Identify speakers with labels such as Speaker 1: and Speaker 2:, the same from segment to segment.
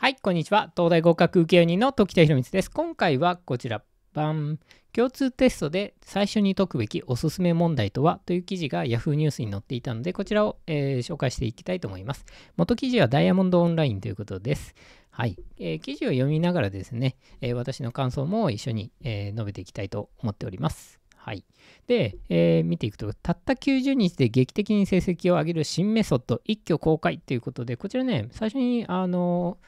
Speaker 1: はい、こんにちは。東大合格受け4人の時田博光です。今回はこちら、バン。共通テストで最初に解くべきおすすめ問題とはという記事が Yahoo ニュースに載っていたので、こちらを、えー、紹介していきたいと思います。元記事はダイヤモンドオンラインということです。はい。えー、記事を読みながらですね、えー、私の感想も一緒に、え述べていきたいと思っております。はい。で、えー、見ていくと、たった90日で劇的に成績を上げる新メソッド、一挙公開ということで、こちらね、最初に、あの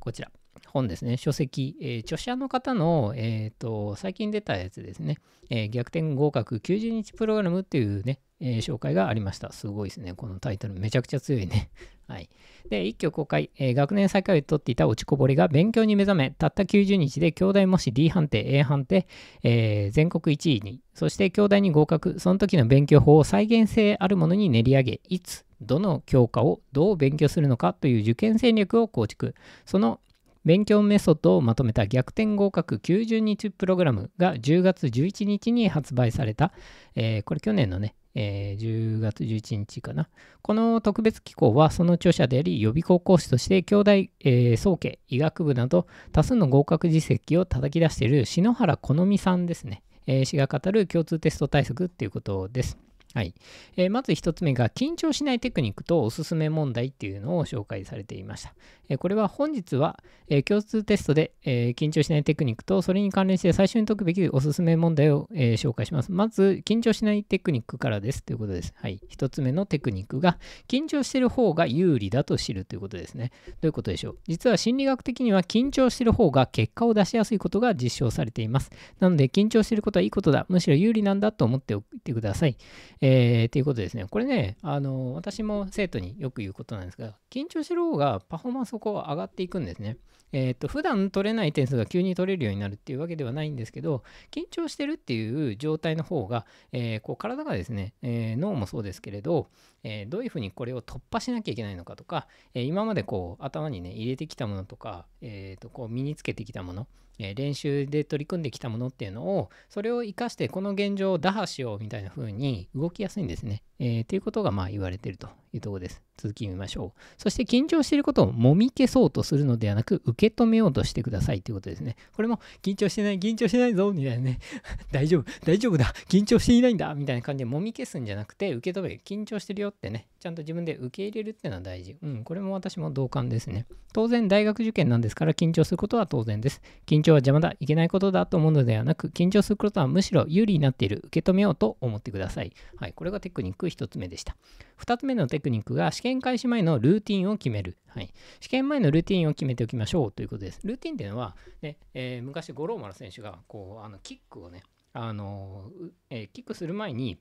Speaker 1: こちら、本ですね、書籍、えー、著者の方の、えっ、ー、と、最近出たやつですね、えー、逆転合格90日プログラムっていうね、え紹介がありました。すごいですね。このタイトルめちゃくちゃ強いね。はい、で一挙公開、えー、学年最下位を取っていた落ちこぼれが勉強に目覚めたった90日で兄弟模試 D 判定 A 判定、えー、全国1位にそして兄弟に合格その時の勉強法を再現性あるものに練り上げいつどの教科をどう勉強するのかという受験戦略を構築その勉強メソッドをまとめた逆転合格90日プログラムが10月11日に発売された、えー、これ去年のねえー、10月11日かな。この特別機構はその著者であり予備校講師として京大、えー、総計、医学部など多数の合格実績を叩き出している篠原好美さんですね、えー、氏が語る共通テスト対策っていうことです。はい、えー、まず1つ目が緊張しないテクニックとおすすめ問題っていうのを紹介されていました。えー、これは本日は、えー、共通テストで、え緊張しないテクニックとそれに関連して最初に解くべきおすすめ問題を、え紹介します。まず緊張しないテクニックからですということです。はい、1つ目のテクニックが緊張してる方が有利だと知るということですね。どういうことでしょう実は心理学的には緊張してる方が結果を出しやすいことが実証されています。なので緊張してることはいいことだむしろ有利なんだと思っておくってください。えー、ていうことですね。これね、あの、私も生徒によく言うことなんですが、緊張しろ方がパフォーマンスをこ上がっていくんですね。えっ、ー、と、普段取れない点数が急に取れるようになるっていうわけではないんですけど、緊張してるっていう状態の方が、えー、こう体がですね、えー、脳もそうですけれど、えどういうふうにこれを突破しなきゃいけないのかとか、え今までこう頭にね、入れてきたものとか、えっ、と、こう身につけてきたもの、え練習で取り組んできたものっていうのをそれを生かしてこの現状を打破しようみたいな風に動きやすいんですね、えー、っていうことがまあ言われてるというところです。続き見ましょう。そして緊張していることをもみ消そうとするのではなく、受け止めようとしてくださいということですね。これも緊張してない、緊張してないぞ、みたいなね。大丈夫、大丈夫だ、緊張していないんだ、みたいな感じでもみ消すんじゃなくて、受け止める。緊張してるよってね、ちゃんと自分で受け入れるっていうのは大事。うん、これも私も同感ですね。当然、大学受験なんですから緊張することは当然です。緊張は邪魔だ、いけないことだと思うのではなく、緊張することはむしろ有利になっている、受け止めようと思ってください。はい、これがテクニック1つ目でした。2つ目のテクニックが試験開始前のルーティンを決める。はい、試験前のルーティンを決めておきましょうということです。ルーティンっていうのはね、ねえー、昔五郎丸選手がこうあのキックをね、あのえー、キックする前に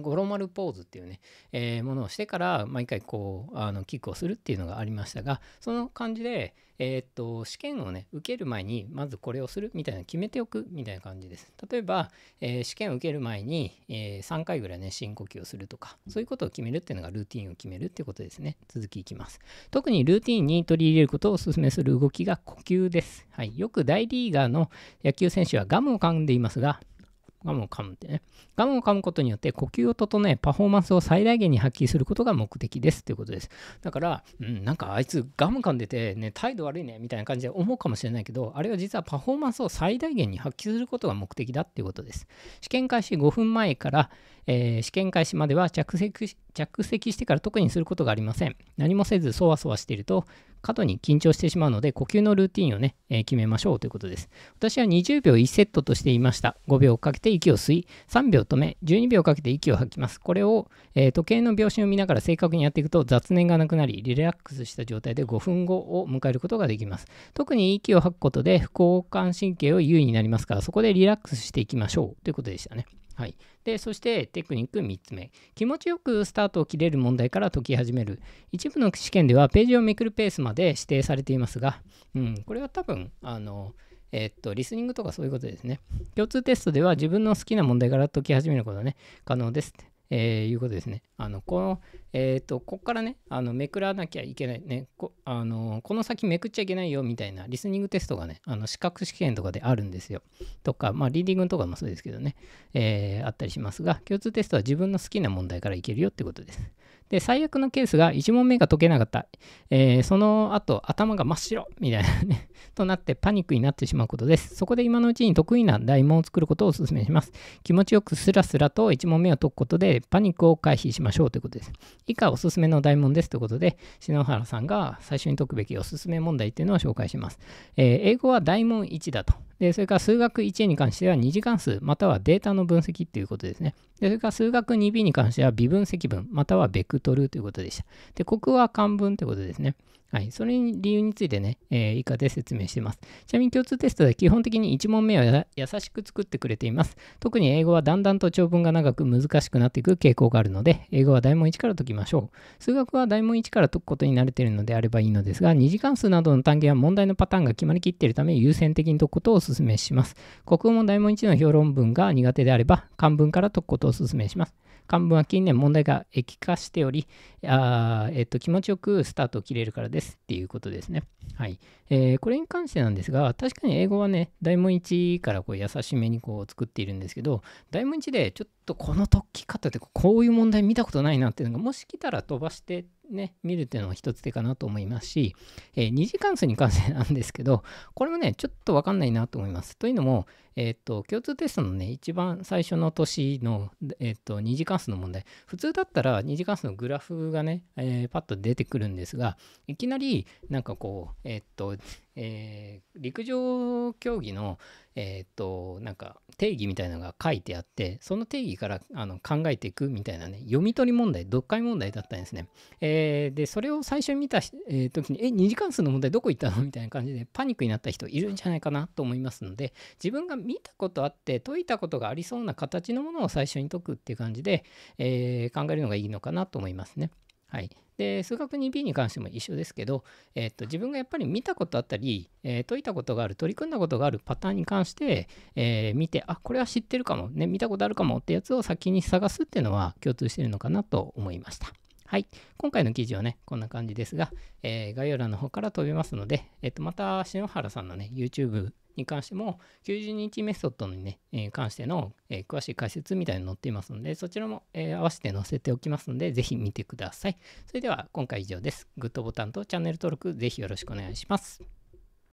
Speaker 1: 五郎丸ポーズっていうね、えー、ものをしてから毎回こうあのキックをするっていうのがありましたがその感じで、えー、っと試験をね受ける前にまずこれをするみたいな決めておくみたいな感じです例えば、えー、試験を受ける前に、え3回ぐらいね深呼吸をするとかそういうことを決めるっていうのがルーティンを決めるっていうことですね続きいきます特にルーティンに取り入れることをお勧めする動きが呼吸です、はい、よく大リーガーの野球選手はガムを噛んでいますがガムを噛むってね。ガムを噛むことによって呼吸を整え、パフォーマンスを最大限に発揮することが目的ですということです。だから、うん、なんかあいつガム噛んでて、ね、態度悪いねみたいな感じで思うかもしれないけど、あれは実はパフォーマンスを最大限に発揮することが目的だっていうことです。試験開始5分前から、えー、試験開始までは着席着席してから特にすることがありません。何もせずそわそわしていると過度に緊張してしまうので呼吸のルーティンをね、えー、決めましょうということです。私は20秒1セットとしていました。5秒かけて息を吸い、3秒止め、12秒かけて息を吐きます。これを、えー、時計の秒針を見ながら正確にやっていくと雑念がなくなり、リラックスした状態で5分後を迎えることができます。特に息を吐くことで副交感神経を優位になりますから、そこでリラックスしていきましょうということでしたね。はい、でそしてテクニック3つ目気持ちよくスタートを切れる問題から解き始める一部の試験ではページをめくるペースまで指定されていますが、うん、これは多分あのえっと、リスニングとかそういうことですね。共通テストでは自分の好きな問題から解き始めることはね、可能ですって。えー、いうことですね。あのこの、えっ、ー、と、こっからね、あのめくらなきゃいけないねこあの、この先めくっちゃいけないよみたいなリスニングテストがね、あの資格試験とかであるんですよ。とか、まあ、リーディングとかもそうですけどね、えー、あったりしますが、共通テストは自分の好きな問題からいけるよってことです。で、最悪のケースが1問目が解けなかった。えー、その後、頭が真っ白みたいなね となってパニックになってしまうことです。そこで今のうちに得意な題問を作ることをお勧めします。気持ちよくスラスラと1問目を解くことでパニックを回避しましょうということです。以下おすすめの題問ですということで、篠原さんが最初に解くべきおすすめ問題っていうのを紹介します。えー、英語は題問1だと。で、それから数学 1A に関しては2次関数、またはデータの分析っていうことですね。で、それから数学 2B に関しては微分積分、またはベクトルということでした。で、ここは漢文ということですね。はい。それに理由についてね、えー、以下で説明しています。ちなみに共通テストで基本的に1問目を優しく作ってくれています。特に英語はだんだんと長文が長く難しくなっていく傾向があるので、英語は大問1から解きましょう。数学は大問1から解くことに慣れているのであればいいのですが、2次関数などの単元は問題のパターンが決まりきっているため優先的に解くことをお勧めします。国語も大問1の評論文が苦手であれば、漢文から解くことをお勧めします。漢文は近年問題が液化しており、あえっと、気持ちよくスタートを切れるからです。ですっていうことですね。はい。えー、これに関してなんですが、確かに英語はね、大問1からこう優しめにこう作っているんですけど、大問1でちょっとこの解き方ってこういう問題見たことないなっていうのが、もし来たら飛ばしてっね、見るっていうのも一つ手かなと思いますし、えー、2次関数に関してなんですけど、これもね、ちょっとわかんないなと思います。というのも、えっ、ー、と、共通テストのね、一番最初の年の、えっ、ー、と、2次関数の問題、普通だったら2次関数のグラフがね、えー、パッと出てくるんですが、いきなり、なんかこう、えっ、と、えー、陸上競技の、えー、っとなんか定義みたいなのが書いてあってその定義からあの考えていくみたいなね読み取り問題読解問題だったんですね、えー、でそれを最初に見た、えー、時にえ2次関数の問題どこ行ったのみたいな感じでパニックになった人いるんじゃないかなと思いますので自分が見たことあって解いたことがありそうな形のものを最初に解くっていう感じで、え考えるのがいいのかなと思いますねはい、で数学 2B に関しても一緒ですけど、えー、っと自分がやっぱり見たことあったり、えー、解いたことがある取り組んだことがあるパターンに関して、えー、見てあこれは知ってるかも、ね、見たことあるかもってやつを先に探すっていうのは共通してるのかなと思いました。はい。今回の記事はね、こんな感じですが、えー、概要欄の方から飛びますので、えっ、と、また、篠原さんのね、YouTube に関しても、90日メソッドにね、えー、関しての、えー、詳しい解説みたいに載っていますので、そちらも、えー、合わせて載せておきますので、ぜひ見てください。それでは今回以上です。グッドボタンとチャンネル登録、ぜひよろしくお願いします。